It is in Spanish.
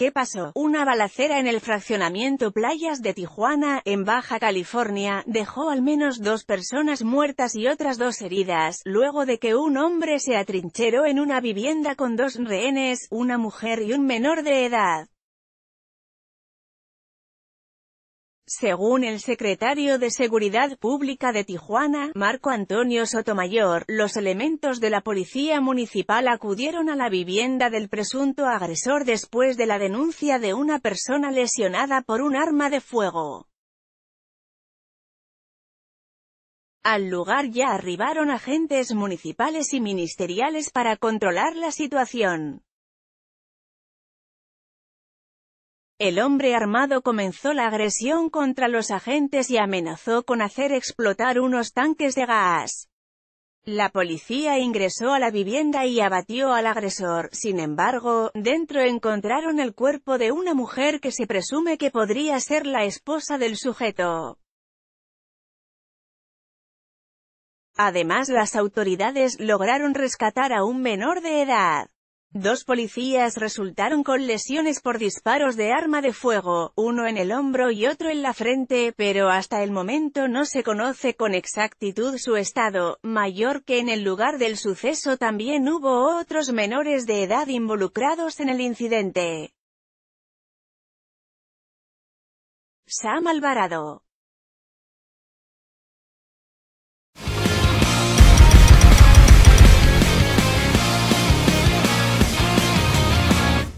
¿Qué pasó? Una balacera en el fraccionamiento Playas de Tijuana, en Baja California, dejó al menos dos personas muertas y otras dos heridas, luego de que un hombre se atrincheró en una vivienda con dos rehenes, una mujer y un menor de edad. Según el secretario de Seguridad Pública de Tijuana, Marco Antonio Sotomayor, los elementos de la Policía Municipal acudieron a la vivienda del presunto agresor después de la denuncia de una persona lesionada por un arma de fuego. Al lugar ya arribaron agentes municipales y ministeriales para controlar la situación. El hombre armado comenzó la agresión contra los agentes y amenazó con hacer explotar unos tanques de gas. La policía ingresó a la vivienda y abatió al agresor, sin embargo, dentro encontraron el cuerpo de una mujer que se presume que podría ser la esposa del sujeto. Además las autoridades lograron rescatar a un menor de edad. Dos policías resultaron con lesiones por disparos de arma de fuego, uno en el hombro y otro en la frente, pero hasta el momento no se conoce con exactitud su estado, mayor que en el lugar del suceso también hubo otros menores de edad involucrados en el incidente. Sam Alvarado